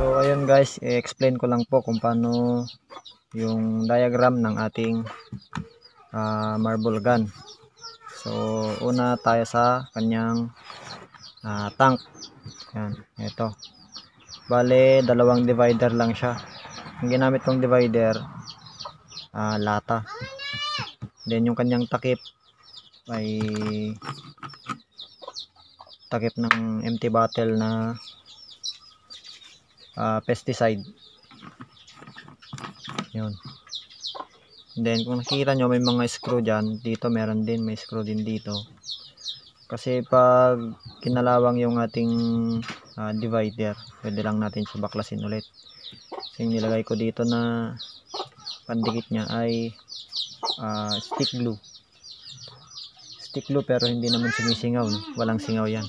So ayun guys, i-explain ko lang po kung paano yung diagram ng ating uh, marble gun. So una tayo sa kanyang uh, tank. Yan, ito. Bale, dalawang divider lang siya. Ang ginamit kong divider, uh, lata. Then yung kanyang takip ay takip ng empty bottle na uh, pesticide yun And then kung nakita nyo may mga screw dyan dito meron din may screw din dito kasi pag kinalawang yung ating uh, divider pwede lang natin siya baklasin ulit So nilagay ko dito na pandikit niya ay uh, stick glue stick glue pero hindi naman sumisingaw walang singaw yan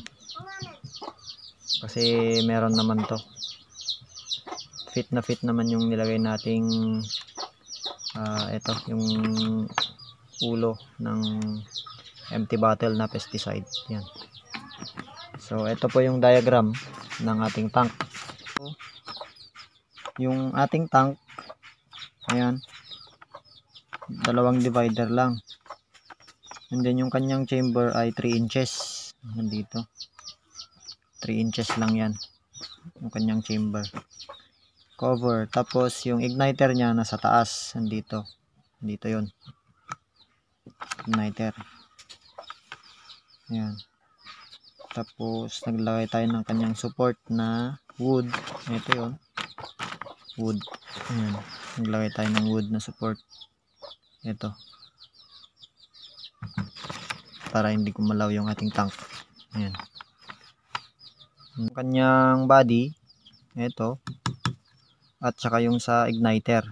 kasi meron naman to fit na fit naman yung nilagay nating uh, ah, ito yung ulo ng empty bottle na pesticide yan so ito po yung diagram ng ating tank yung ating tank ayan dalawang divider lang and then yung kanyang chamber ay 3 inches nandito 3 inches lang yan yung kanyang chamber cover. Tapos yung igniter niya nasa taas, nandito. Dito 'yon. Igniter. Ayan. Tapos naglagay tayo ng kanyang support na wood. Ito 'yon. Wood. Ayan. Naglagay tayo ng wood na support. Ito. Para hindi kumalaw yung ating tank. Ayan. Yung kanyang body, ito, at saka yung sa igniter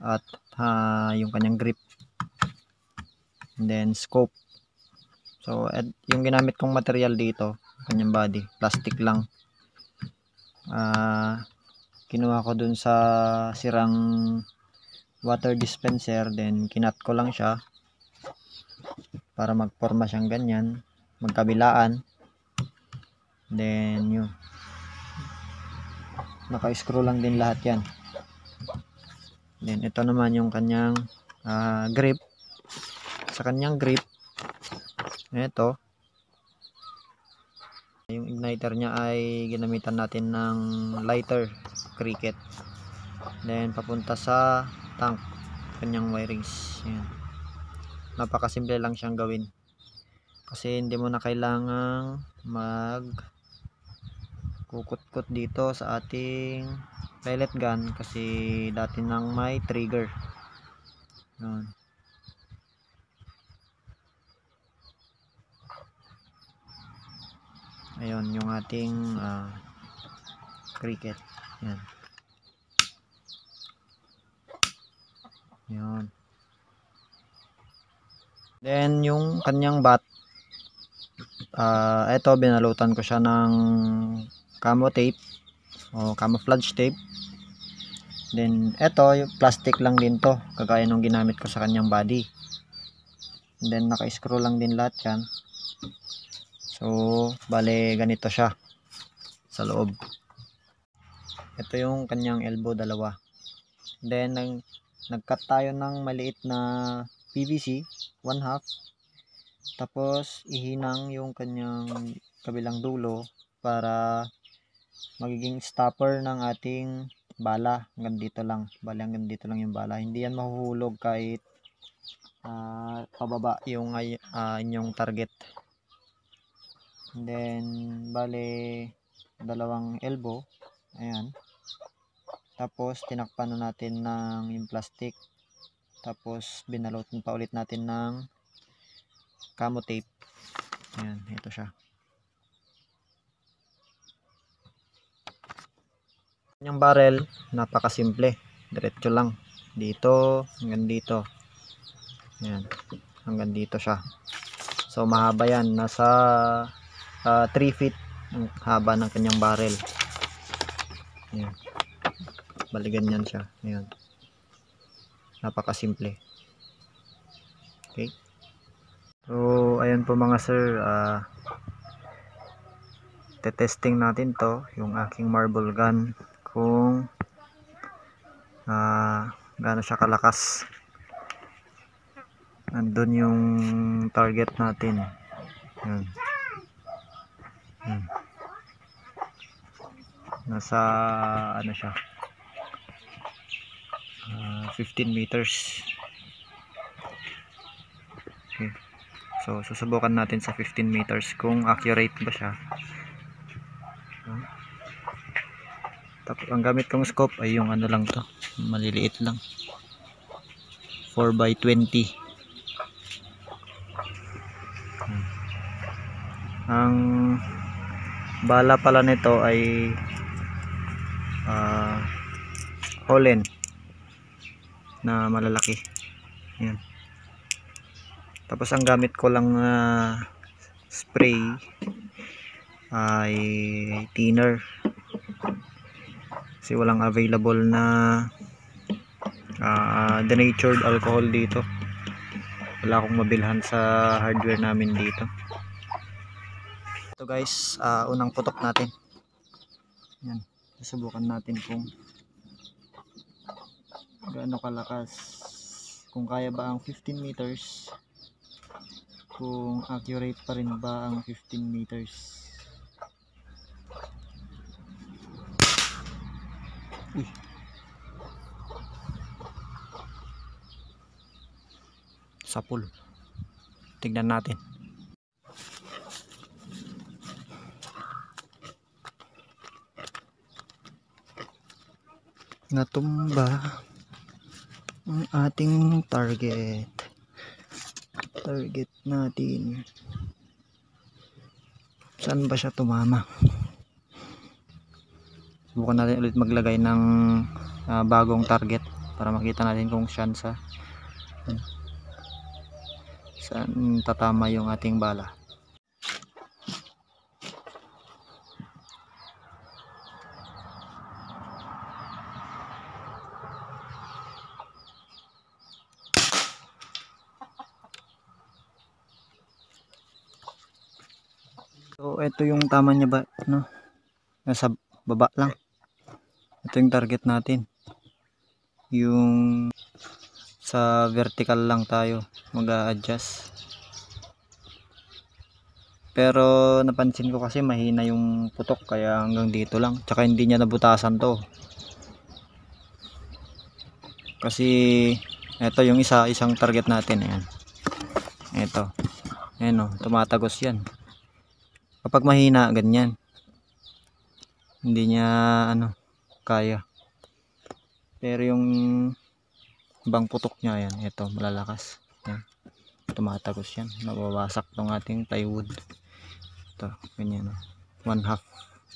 at uh, yung kanyang grip and then scope so at yung ginamit kong material dito kanyang body plastic lang uh, kinuha ko dun sa sirang water dispenser then kinat ko lang siya para magporma siyang ganyan magkabilaan then yun naka scroll lang din lahat yan then ito naman yung kanyang uh, grip sa kanyang grip ito yung igniter niya ay ginamitan natin ng lighter cricket then papunta sa tank kanyang wirings yan napakasimple lang siyang gawin kasi hindi mo na kailangang mag kukutkot dito sa ating pellet gun kasi dati nang may trigger yun ayun yung ating uh, cricket yan yun then yung kanyang bat uh, eto binalutan ko siya ng camo tape o camouflage tape then eto plastic lang din to kagaya nung ginamit ko sa kanyang body and then naka screw lang din lahat yan so bale ganito siya sa loob ito yung kanyang elbow dalawa then nag nagcut tayo ng maliit na PVC one half tapos ihinang yung kanyang kabilang dulo para magiging stopper ng ating bala. Hanggang dito lang. Bali hanggang dito lang yung bala. Hindi yan mahuhulog kahit uh, pababa yung uh, inyong target. And then, bali, dalawang elbow. Ayan. Tapos, tinakpan na natin ng yung plastic. Tapos, binalot pa ulit natin ng camo tape. Ayan, ito siya. Yung barrel, napakasimple. Diretso lang. Dito, hanggang dito. Ayan. Hanggang dito siya. So, mahaba yan. Nasa uh, ah, 3 feet ang haba ng kanyang barrel. Ayan. Baligan yan siya. Ayan. Napakasimple. Okay. So, ayan po mga sir. Uh, ah, testing natin to. Yung aking marble gun kung uh, gaano siya kalakas andun yung target natin yun hmm. nasa ano siya uh, ah, 15 meters okay. so susubukan natin sa 15 meters kung accurate ba siya ang gamit kong scope ay yung ano lang to maliliit lang 4x20 hmm. ang bala pala nito ay uh, Holland na malalaki yan tapos ang gamit ko lang na uh, spray ay thinner kasi walang available na uh, denatured alcohol dito wala akong mabilhan sa hardware namin dito ito guys uh, unang putok natin yan subukan natin kung gaano kalakas kung kaya ba ang 15 meters kung accurate pa rin ba ang 15 meters sa pool tignan natin natumba ang ating target target natin saan ba siya tumama subukan natin ulit maglagay ng uh, bagong target para makita natin kung saan sa saan tatama yung ating bala So ito yung tama niya ba no? Nasa baba lang. Ito yung target natin. Yung sa vertical lang tayo mag adjust pero napansin ko kasi mahina yung putok kaya hanggang dito lang tsaka hindi niya nabutasan to kasi ito yung isa isang target natin ayan ito ayan o oh, tumatagos yan kapag mahina ganyan hindi niya ano kaya pero yung bang putok niya yan ito malalakas yan tumatagos yan nababasak tong ating plywood ito ganyan oh. one half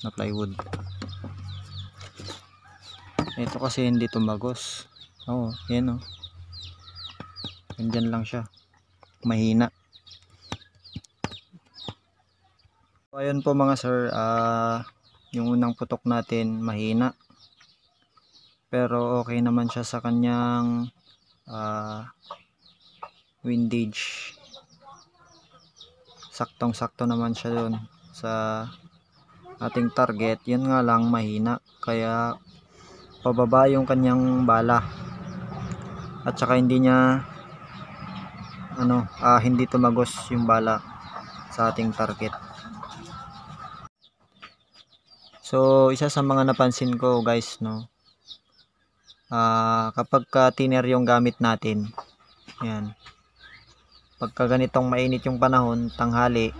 na plywood ito kasi hindi tumagos oo yan o oh. ganyan lang siya mahina ayun po mga sir uh, yung unang putok natin mahina pero okay naman siya sa kanyang uh, windage saktong sakto naman siya doon sa ating target yun nga lang mahina kaya pababa yung kanyang bala at saka hindi niya ano uh, hindi tumagos yung bala sa ating target so isa sa mga napansin ko guys no uh, kapag ka thinner yung gamit natin yan pagka ganitong mainit yung panahon tanghali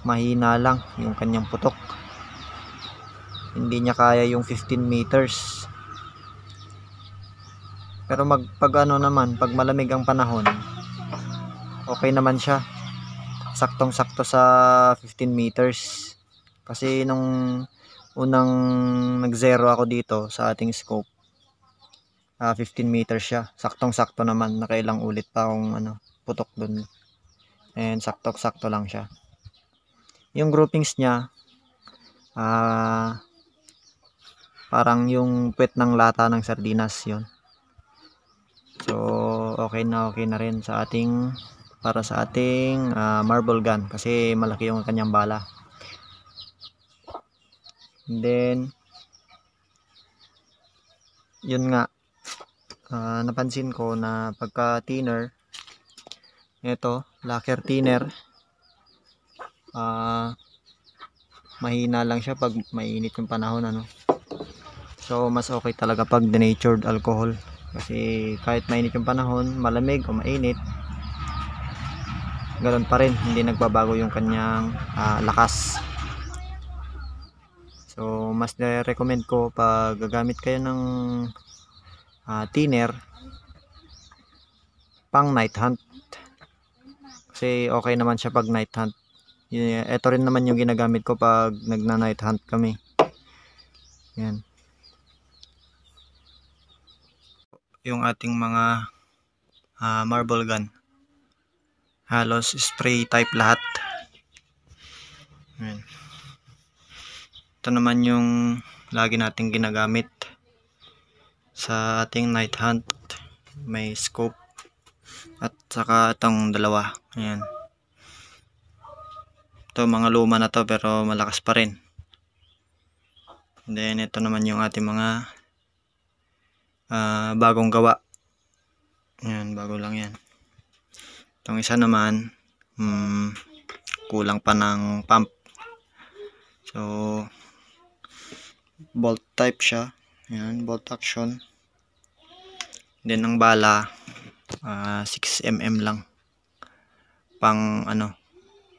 mahina lang yung kanyang putok hindi niya kaya yung 15 meters pero mag, pag ano naman pag malamig ang panahon okay naman siya saktong sakto sa 15 meters kasi nung unang nag zero ako dito sa ating scope uh, ah, 15 meters siya saktong sakto naman nakailang ulit pa akong ano, putok dun and sakto sakto lang siya yung groupings niya uh, parang yung puwet ng lata ng sardinas yon so okay na okay na rin sa ating para sa ating uh, marble gun kasi malaki yung kanyang bala then yun nga uh, napansin ko na pagka thinner ito lacquer thinner uh, mahina lang siya pag mainit yung panahon ano so mas okay talaga pag denatured alcohol kasi kahit mainit yung panahon malamig o mainit ganoon pa rin hindi nagbabago yung kanyang uh, lakas So, mas recommend ko pag gagamit kayo ng uh, thinner pang night hunt. Kasi okay naman siya pag night hunt. Ito rin naman yung ginagamit ko pag nagna-night hunt kami. Yan. Yung ating mga uh, marble gun. Halos spray type lahat. Ayan. Ito naman yung lagi natin ginagamit sa ating night hunt. May scope at saka itong dalawa. Ayan. Ito mga luma na to pero malakas pa rin. then ito naman yung ating mga uh, bagong gawa. Ayan, bago lang yan. Itong isa naman, hmm, kulang pa ng pump. So, bolt type siya. Ayan, bolt action. Then ang bala uh, ah, 6mm lang. Pang ano,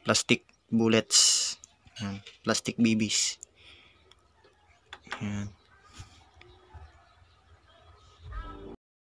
plastic bullets. Ayan, plastic BBs. Ayan.